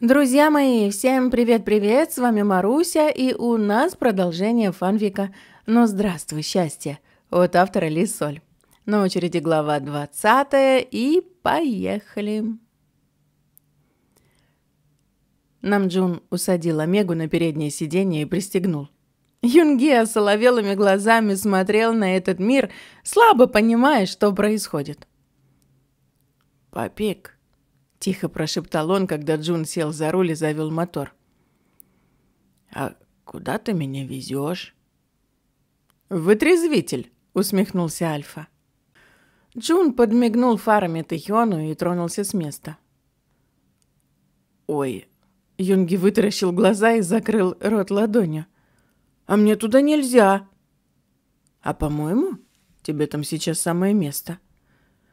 Друзья мои, всем привет-привет, с вами Маруся, и у нас продолжение фанфика Но ну, здравствуй, счастье» от автора Ли Соль. На очереди глава 20 и поехали. Намджун усадил Омегу на переднее сиденье и пристегнул. Юнги соловелыми глазами смотрел на этот мир, слабо понимая, что происходит. «Папик», Тихо прошептал он, когда Джун сел за руль и завел мотор. «А куда ты меня везешь?» «Вытрезвитель!» — усмехнулся Альфа. Джун подмигнул фарами Тахиону и тронулся с места. «Ой!» — Юнги вытаращил глаза и закрыл рот ладонью. «А мне туда нельзя!» «А по-моему, тебе там сейчас самое место».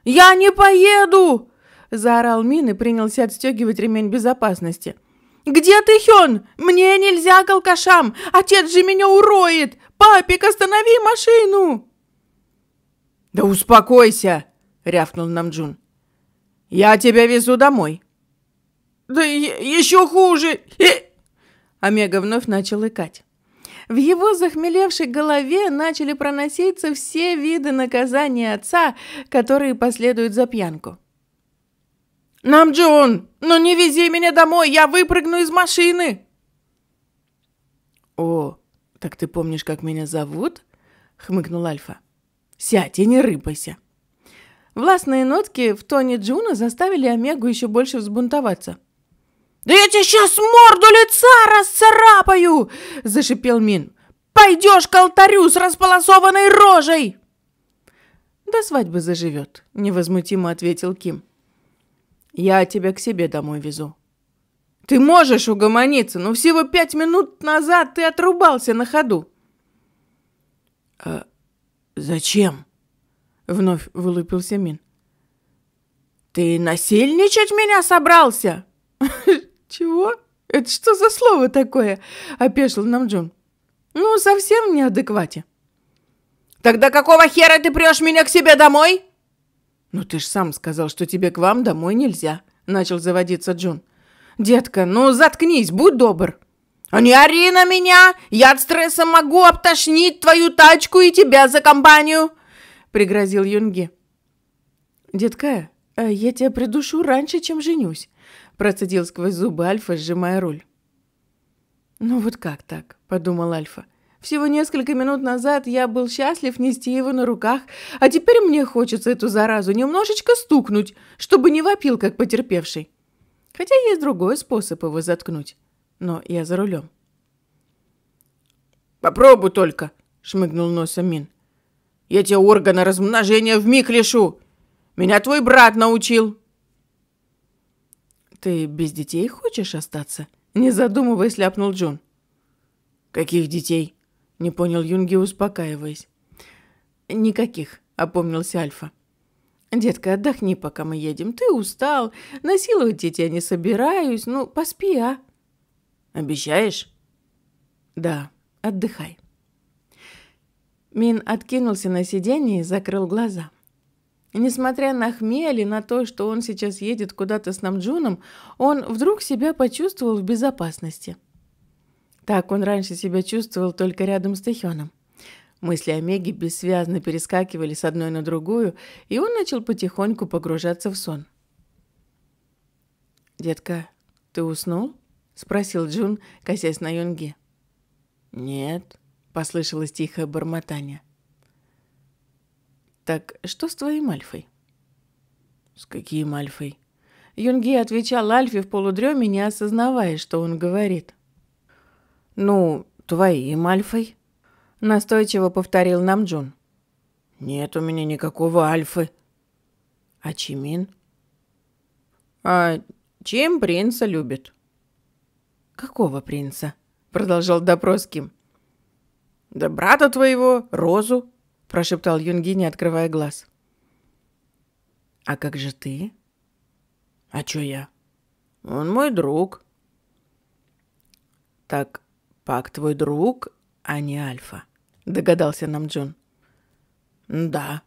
«Я не поеду!» Заорал Мин и принялся отстегивать ремень безопасности. «Где ты, Хён? Мне нельзя к алкашам! Отец же меня уроет! Папик, останови машину!» «Да успокойся!» — рявкнул Намджун. «Я тебя везу домой!» «Да еще хуже!» э-, Омега вновь начал икать. В его захмелевшей голове начали проноситься все виды наказания отца, которые последуют за пьянку. «Нам, Джон, но «Ну, не вези меня домой, я выпрыгну из машины!» «О, так ты помнишь, как меня зовут?» — хмыкнул Альфа. «Сядь и не рыпайся!» Властные нотки в тоне Джуна заставили Омегу еще больше взбунтоваться. «Да я тебе сейчас морду лица расцарапаю!» — зашипел Мин. «Пойдешь к алтарю с располосованной рожей!» «До свадьбы заживет», — невозмутимо ответил Ким. Я тебя к себе домой везу. Ты можешь угомониться, но всего пять минут назад ты отрубался на ходу. А зачем? Вновь вылупился Мин. Ты насильничать меня собрался? Чего? Это что за слово такое? Опешил нам Джун. Ну, совсем неадеквате. Тогда какого хера ты прешь меня к себе домой? «Ну ты ж сам сказал, что тебе к вам домой нельзя», – начал заводиться Джун. «Детка, ну заткнись, будь добр». «А не ори на меня! Я от стресса могу обтошнить твою тачку и тебя за компанию!» – пригрозил Юнги. «Детка, э, я тебя придушу раньше, чем женюсь», – процедил сквозь зубы Альфа, сжимая руль. «Ну вот как так?» – подумал Альфа. Всего несколько минут назад я был счастлив нести его на руках, а теперь мне хочется эту заразу немножечко стукнуть, чтобы не вопил, как потерпевший. Хотя есть другой способ его заткнуть. Но я за рулем. «Попробуй только», — шмыгнул носом Мин. «Я тебе органы размножения вмиг лишу. Меня твой брат научил». «Ты без детей хочешь остаться?» Не задумываясь, ляпнул Джон. «Каких детей?» Не понял Юнги, успокаиваясь. Никаких, опомнился Альфа. «Детка, отдохни, пока мы едем. Ты устал. Насиловать я тебя не собираюсь. Ну, поспи, а?» «Обещаешь?» «Да, отдыхай». Мин откинулся на сиденье и закрыл глаза. Несмотря на хмель и на то, что он сейчас едет куда-то с Намджуном, он вдруг себя почувствовал в безопасности – так он раньше себя чувствовал только рядом с Тэхёном. Мысли о Меге бессвязно перескакивали с одной на другую, и он начал потихоньку погружаться в сон. «Детка, ты уснул?» — спросил Джун, косясь на Юнги. «Нет», — послышалось тихое бормотание. «Так что с твоим Альфой?» «С каким Альфой?» Юнги отвечал Альфе в полудреме, не осознавая, что он говорит. «Ну, твоим альфой?» – настойчиво повторил нам Джун. «Нет у меня никакого альфы». «А Чимин?» «А чем принца любит?» «Какого принца?» – продолжал допрос Ким. «Да брата твоего, Розу», – прошептал Юнги, не открывая глаз. «А как же ты?» «А чё я?» «Он мой друг». «Так «Пак твой друг, а не Альфа», — догадался нам Джун. «Да».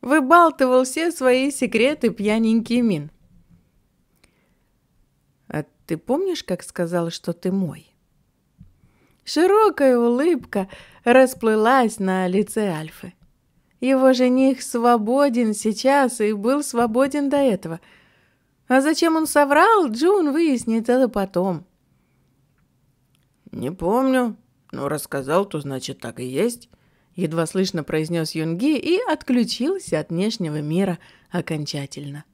Выбалтывал все свои секреты пьяненький Мин. «А ты помнишь, как сказал, что ты мой?» Широкая улыбка расплылась на лице Альфы. Его жених свободен сейчас и был свободен до этого. А зачем он соврал, Джун выяснит это потом. — «Не помню, но ну, рассказал, то значит так и есть», — едва слышно произнес Юнги и отключился от внешнего мира окончательно.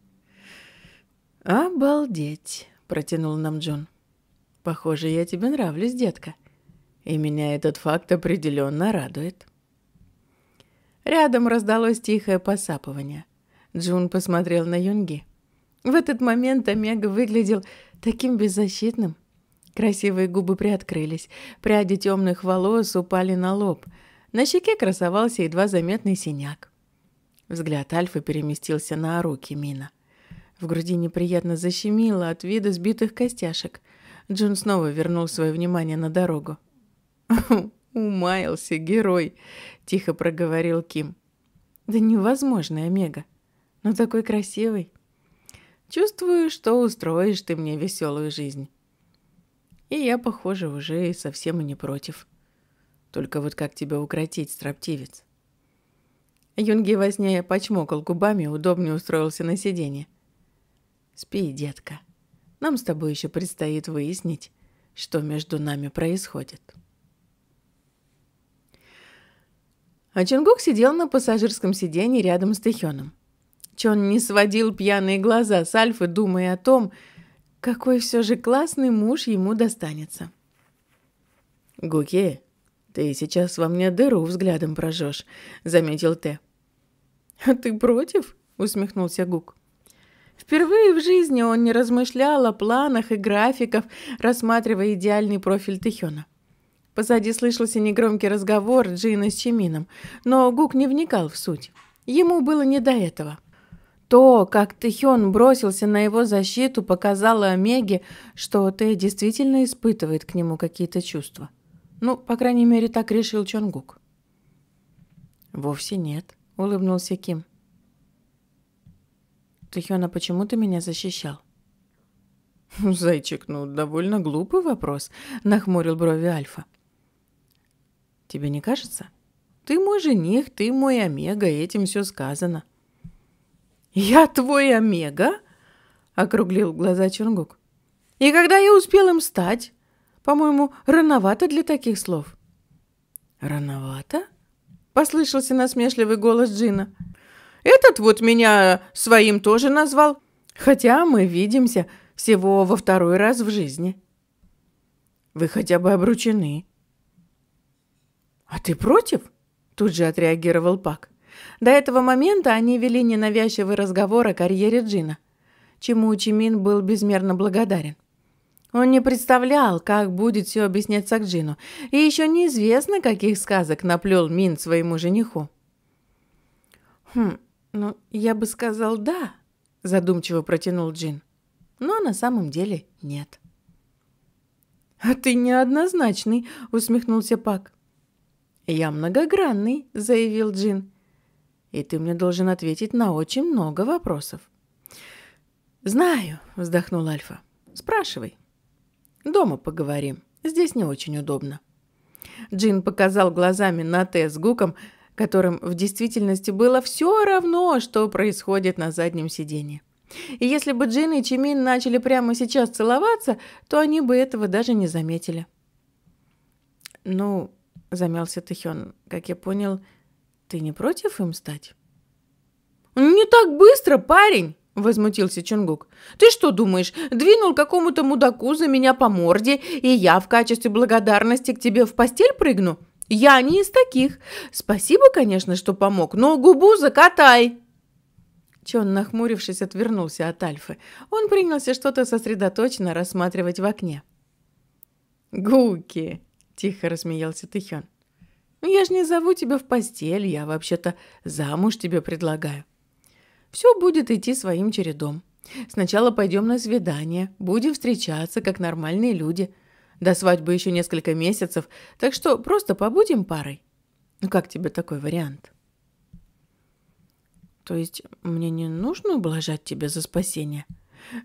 «Обалдеть!» — протянул нам Джон. «Похоже, я тебе нравлюсь, детка. И меня этот факт определенно радует». Рядом раздалось тихое посапывание. Джун посмотрел на Юнги. В этот момент Омега выглядел таким беззащитным. Красивые губы приоткрылись, пряди темных волос упали на лоб. На щеке красовался едва заметный синяк. Взгляд Альфы переместился на руки Мина. В груди неприятно защемило от вида сбитых костяшек. Джун снова вернул свое внимание на дорогу. «Умаялся герой», — тихо проговорил Ким. «Да невозможно, Омега. Но такой красивый. Чувствую, что устроишь ты мне веселую жизнь». И я, похоже, уже совсем и не против. Только вот как тебя укротить, строптивец? Юнги возня почмокал губами и удобнее устроился на сиденье. «Спи, детка. Нам с тобой еще предстоит выяснить, что между нами происходит». А Чонгук сидел на пассажирском сиденье рядом с Тэхёном. Чон не сводил пьяные глаза с Альфы, думая о том, какой все же классный муж ему достанется. «Гуки, ты сейчас во мне дыру взглядом прожжешь», — заметил Т. «А ты против?» — усмехнулся Гук. Впервые в жизни он не размышлял о планах и графиках, рассматривая идеальный профиль Тихёна. Позади слышался негромкий разговор Джина с Чемином, но Гук не вникал в суть. Ему было не до этого — то, как Тэхён бросился на его защиту, показало Омеге, что Тэ действительно испытывает к нему какие-то чувства. Ну, по крайней мере, так решил Чонгук. «Вовсе нет», — улыбнулся Ким. «Тэхён, а почему ты меня защищал?» ну, «Зайчик, ну, довольно глупый вопрос», — нахмурил брови Альфа. «Тебе не кажется? Ты мой жених, ты мой Омега, этим все сказано». «Я твой Омега?» — округлил глаза Чунгук. «И когда я успел им стать? По-моему, рановато для таких слов». «Рановато?» — послышался насмешливый голос Джина. «Этот вот меня своим тоже назвал, хотя мы видимся всего во второй раз в жизни». «Вы хотя бы обручены». «А ты против?» — тут же отреагировал Пак. До этого момента они вели ненавязчивый разговор о карьере Джина, чему Чимин был безмерно благодарен. Он не представлял, как будет все объяснять Сакджину, и еще неизвестно, каких сказок наплел Мин своему жениху. «Хм, ну, я бы сказал «да», — задумчиво протянул Джин. «Но на самом деле нет». «А ты неоднозначный», — усмехнулся Пак. «Я многогранный», — заявил Джин и ты мне должен ответить на очень много вопросов». «Знаю», — вздохнул Альфа. «Спрашивай». «Дома поговорим. Здесь не очень удобно». Джин показал глазами на Т с Гуком, которым в действительности было все равно, что происходит на заднем сиденье. И если бы Джин и Чимин начали прямо сейчас целоваться, то они бы этого даже не заметили. «Ну», — замялся Тахён, — «как я понял, — ты не против им стать? «Не так быстро, парень!» – возмутился Чунгук. «Ты что думаешь, двинул какому-то мудаку за меня по морде, и я в качестве благодарности к тебе в постель прыгну? Я не из таких. Спасибо, конечно, что помог, но губу закатай!» Чон, нахмурившись, отвернулся от Альфы. Он принялся что-то сосредоточенно рассматривать в окне. «Гуки!» – тихо рассмеялся Тихён. «Ну, я ж не зову тебя в постель, я вообще-то замуж тебе предлагаю. Все будет идти своим чередом. Сначала пойдем на свидание, будем встречаться, как нормальные люди. До свадьбы еще несколько месяцев, так что просто побудем парой. Ну как тебе такой вариант? То есть мне не нужно ублажать тебя за спасение?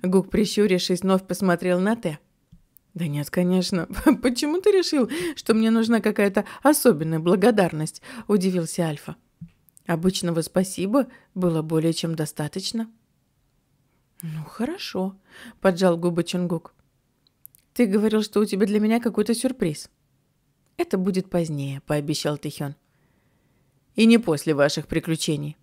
Гук, прищурившись, вновь посмотрел на Т. «Да нет, конечно. Почему ты решил, что мне нужна какая-то особенная благодарность?» – удивился Альфа. «Обычного спасибо было более чем достаточно». «Ну, хорошо», – поджал губы Чунгук. «Ты говорил, что у тебя для меня какой-то сюрприз». «Это будет позднее», – пообещал Тихён. «И не после ваших приключений».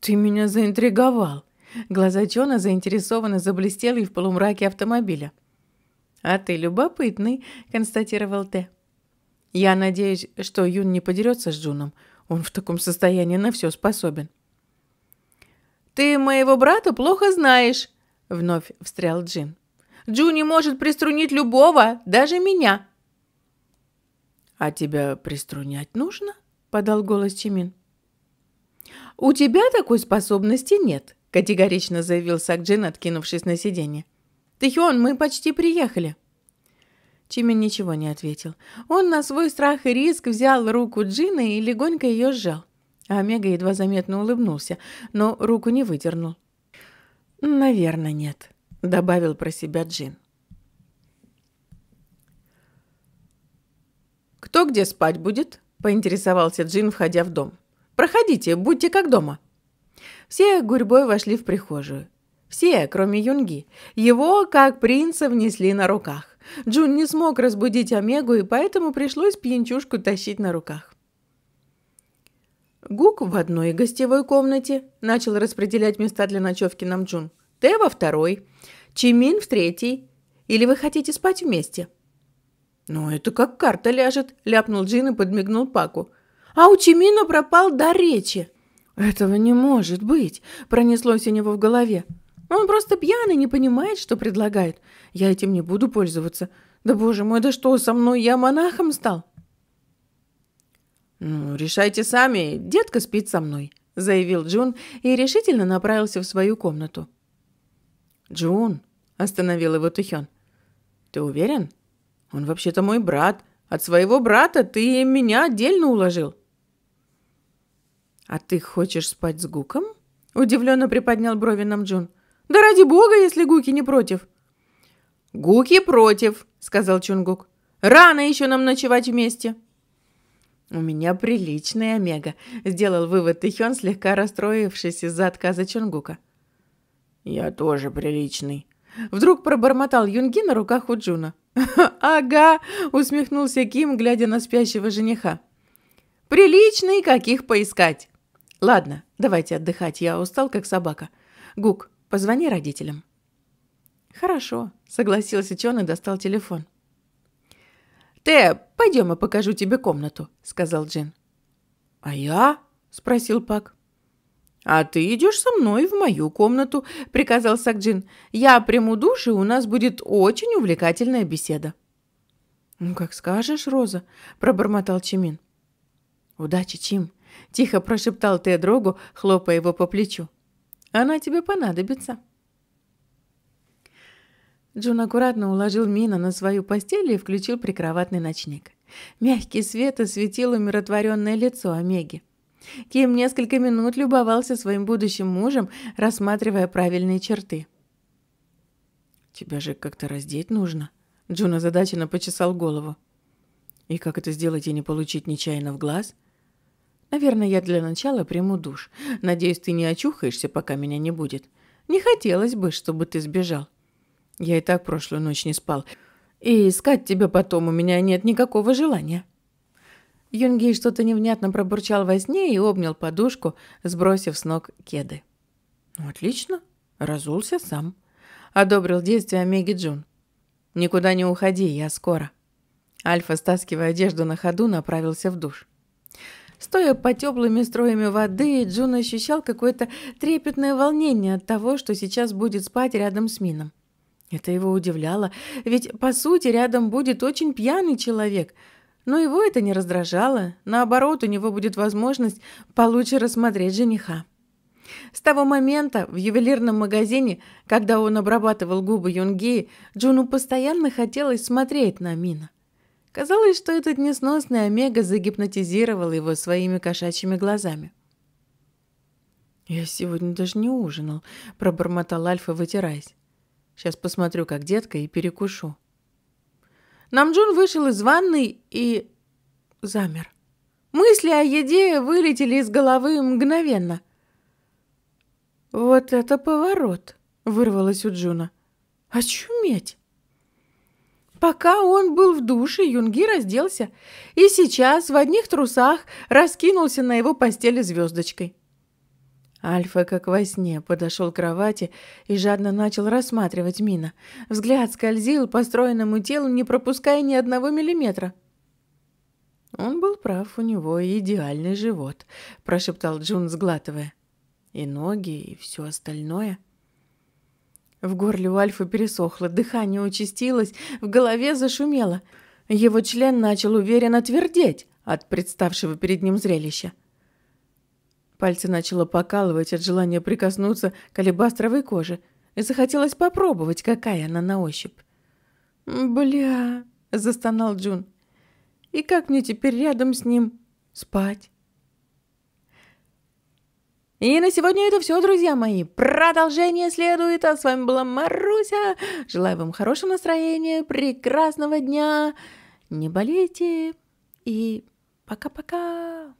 «Ты меня заинтриговал!» Глаза Чона заинтересованно заблестели в полумраке автомобиля – «А ты любопытный», — констатировал Т. «Я надеюсь, что Юн не подерется с Джуном. Он в таком состоянии на все способен». «Ты моего брата плохо знаешь», — вновь встрял Джин. «Джуни может приструнить любого, даже меня». «А тебя приструнять нужно?» — подал голос Чимин. «У тебя такой способности нет», — категорично заявил Сак Джин, откинувшись на сиденье. Тэхён, мы почти приехали!» Чимин ничего не ответил. Он на свой страх и риск взял руку Джины и легонько ее сжал. А Омега едва заметно улыбнулся, но руку не выдернул. «Наверное, нет», — добавил про себя Джин. «Кто где спать будет?» – поинтересовался Джин, входя в дом. «Проходите, будьте как дома». Все гурьбой вошли в прихожую. Все, кроме Юнги. Его, как принца, внесли на руках. Джун не смог разбудить Омегу, и поэтому пришлось пьянчушку тащить на руках. Гук в одной гостевой комнате начал распределять места для ночевки нам Джун. Тэ во второй, Чимин в третий. Или вы хотите спать вместе? «Ну, это как карта ляжет», — ляпнул Джин и подмигнул Паку. «А у Чимина пропал до речи». «Этого не может быть», — пронеслось у него в голове. Ну, он просто пьяный, не понимает, что предлагает. Я этим не буду пользоваться. Да боже мой, да что со мной? Я монахом стал. «Ну, решайте сами, детка спит со мной», — заявил Джун и решительно направился в свою комнату. «Джун», — остановил его Тухён, — «ты уверен? Он вообще-то мой брат. От своего брата ты меня отдельно уложил». «А ты хочешь спать с Гуком?» — удивленно приподнял брови нам Джун. Да ради бога, если Гуки не против!» «Гуки против!» — сказал Чунгук. «Рано еще нам ночевать вместе!» «У меня приличная омега», — сделал вывод Тихён, слегка расстроившись из-за отказа Чунгука. «Я тоже приличный», — вдруг пробормотал Юнги на руках у Джуна. «Ага!» — усмехнулся Ким, глядя на спящего жениха. «Приличный, каких поискать!» «Ладно, давайте отдыхать, я устал, как собака. Гук, Позвони родителям». «Хорошо», — согласился Чон и достал телефон. «Тэ, пойдем, я покажу тебе комнату», — сказал Джин. «А я?» — спросил Пак. «А ты идешь со мной в мою комнату», — приказал Сакджин. «Я приму душ, и у нас будет очень увлекательная беседа». «Ну, как скажешь, Роза», — пробормотал Чимин. «Удачи, Чим», — тихо прошептал Тедрогу, хлопая его по плечу. Она тебе понадобится». Джун аккуратно уложил Мина на свою постель и включил прикроватный ночник. Мягкий свет осветил умиротворенное лицо Омеги. Ким несколько минут любовался своим будущим мужем, рассматривая правильные черты. «Тебя же как-то раздеть нужно», — Джун озадаченно почесал голову. «И как это сделать и не получить нечаянно в глаз?» Наверное, я для начала приму душ. Надеюсь, ты не очухаешься, пока меня не будет. Не хотелось бы, чтобы ты сбежал. Я и так прошлую ночь не спал. И искать тебя потом у меня нет никакого желания». Юнгей что-то невнятно пробурчал во сне и обнял подушку, сбросив с ног кеды. «Ну, «Отлично. Разулся сам», — одобрил действие Меги Джун. «Никуда не уходи, я скоро». Альфа, стаскивая одежду на ходу, направился в душ. Стоя по теплыми строями воды, Джун ощущал какое-то трепетное волнение от того, что сейчас будет спать рядом с Мином. Это его удивляло, ведь, по сути, рядом будет очень пьяный человек. Но его это не раздражало, наоборот, у него будет возможность получше рассмотреть жениха. С того момента в ювелирном магазине, когда он обрабатывал губы Юнгеи, Джуну постоянно хотелось смотреть на Мина. Казалось, что этот несносный Омега загипнотизировал его своими кошачьими глазами. «Я сегодня даже не ужинал», — пробормотал Альфа, вытираясь. «Сейчас посмотрю, как детка, и перекушу». Намджун вышел из ванной и... замер. Мысли о еде вылетели из головы мгновенно. «Вот это поворот!» — вырвалось у Джуна. «Очуметь!» Пока он был в душе, Юнги разделся и сейчас в одних трусах раскинулся на его постели звездочкой. Альфа, как во сне, подошел к кровати и жадно начал рассматривать Мина. Взгляд скользил по стройному телу, не пропуская ни одного миллиметра. «Он был прав, у него идеальный живот», – прошептал Джун, сглатывая. «И ноги, и все остальное». В горле у Альфы пересохло, дыхание участилось, в голове зашумело. Его член начал уверенно твердеть от представшего перед ним зрелища. Пальцы начало покалывать от желания прикоснуться к алебастровой коже, и захотелось попробовать, какая она на ощупь. «Бля!» – застонал Джун. «И как мне теперь рядом с ним спать?» И на сегодня это все, друзья мои. Продолжение следует. А с вами была Маруся. Желаю вам хорошего настроения, прекрасного дня. Не болейте. И пока-пока.